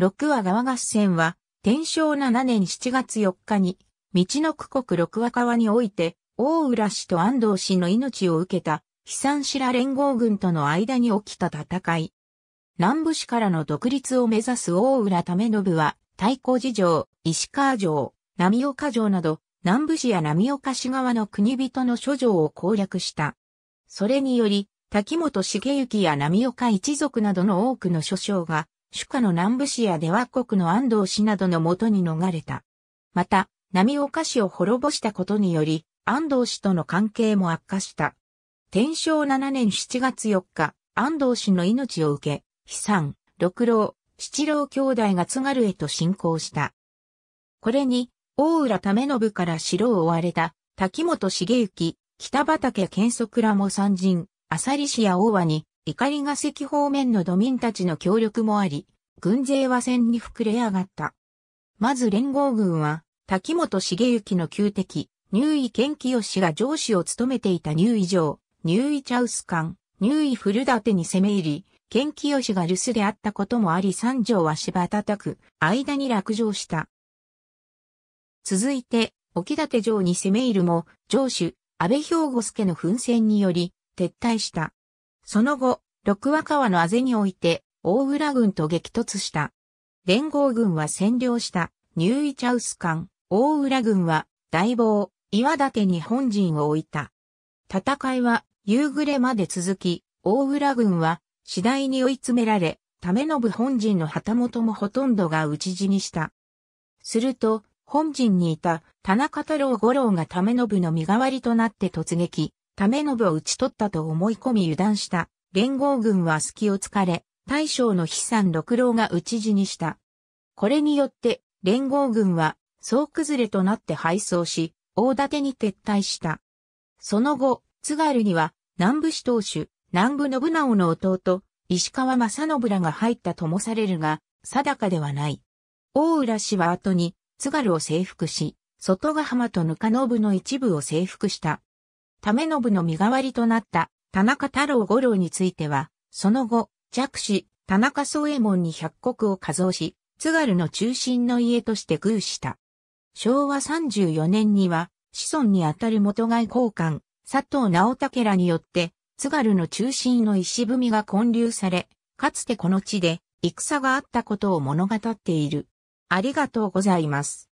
六和川合戦は、天正七年七月四日に、道の区国六和川において、大浦氏と安藤氏の命を受けた、悲惨しら連合軍との間に起きた戦い。南部市からの独立を目指す大浦為信は、太閤寺城、石川城、浪岡城など、南部市や浪岡市側の国人の諸城を攻略した。それにより、滝本茂之や浪岡一族などの多くの諸将が、主家の南部市や出和国の安藤氏などのもとに逃れた。また、波岡氏を滅ぼしたことにより、安藤氏との関係も悪化した。天正7年7月4日、安藤氏の命を受け、悲惨、六郎、七郎兄弟が津軽へと進行した。これに、大浦為信から城を追われた、滝本茂之、北畠健則らも参人、浅利氏や大和に、怒りが関方面の土民たちの協力もあり、軍勢は戦に膨れ上がった。まず連合軍は、滝本茂之の旧敵、入井健清氏が上司を務めていた入井城、入ャ茶臼館、入井古館に攻め入り、健清氏が留守であったこともあり三条は柴叩く、間に落城した。続いて、沖立城に攻め入るも、城主、安倍兵吾助の奮戦により、撤退した。その後、六和川のあぜにおいて、大浦軍と激突した。連合軍は占領した、ニューイチャウス艦、大浦軍は、大坊、岩立に本陣を置いた。戦いは、夕暮れまで続き、大浦軍は、次第に追い詰められ、たの信本陣の旗本もほとんどが討ち死にした。すると、本陣にいた田中太郎五郎が為信の身代わりとなって突撃、の信を討ち取ったと思い込み油断した。連合軍は隙をつかれ、大将の悲惨六郎が討ち死にした。これによって、連合軍は、総崩れとなって敗走し、大盾に撤退した。その後、津軽には、南部市当主、南部信直の弟、石川正信らが入ったともされるが、定かではない。大浦氏は後に、津軽を征服し、外ヶ浜とぬかのぶの一部を征服した。為信の身代わりとなった田中太郎五郎については、その後、弱子、田中宗右衛門に百国を加増し、津軽の中心の家として偶した。昭和34年には、子孫にあたる元外交官、佐藤直武らによって、津軽の中心の石踏みが建立され、かつてこの地で戦があったことを物語っている。ありがとうございます。